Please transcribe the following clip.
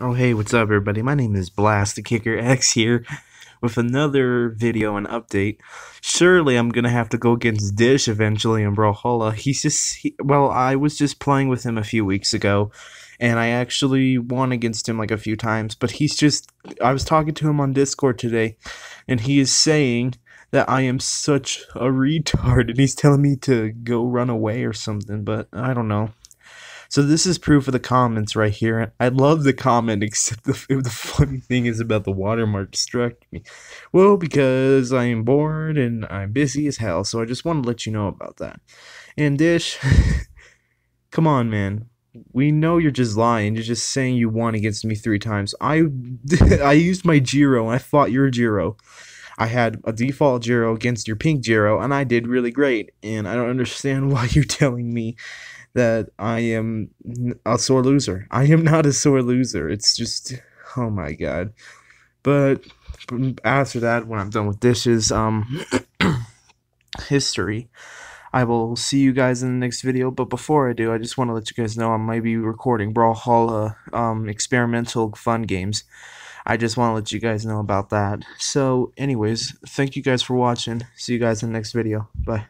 Oh, hey, what's up, everybody? My name is Blast the Kicker X here with another video and update. Surely I'm gonna have to go against Dish eventually in Brawlhalla. He's just, he, well, I was just playing with him a few weeks ago, and I actually won against him like a few times, but he's just, I was talking to him on Discord today, and he is saying that I am such a retard, and he's telling me to go run away or something, but I don't know. So this is proof of the comments right here. I love the comment, except the, the funny thing is about the watermark struck me. Well, because I am bored and I'm busy as hell, so I just want to let you know about that. And Dish, come on, man. We know you're just lying. You're just saying you won against me three times. I, I used my Giro and I fought your Giro. I had a default Giro against your pink Giro, and I did really great. And I don't understand why you're telling me that I am a sore loser. I am not a sore loser. It's just, oh my god. But mm, after that, when I'm done with dishes, um, history. I will see you guys in the next video. But before I do, I just want to let you guys know I might be recording Brawlhalla um, experimental fun games. I just want to let you guys know about that. So, anyways, thank you guys for watching. See you guys in the next video. Bye.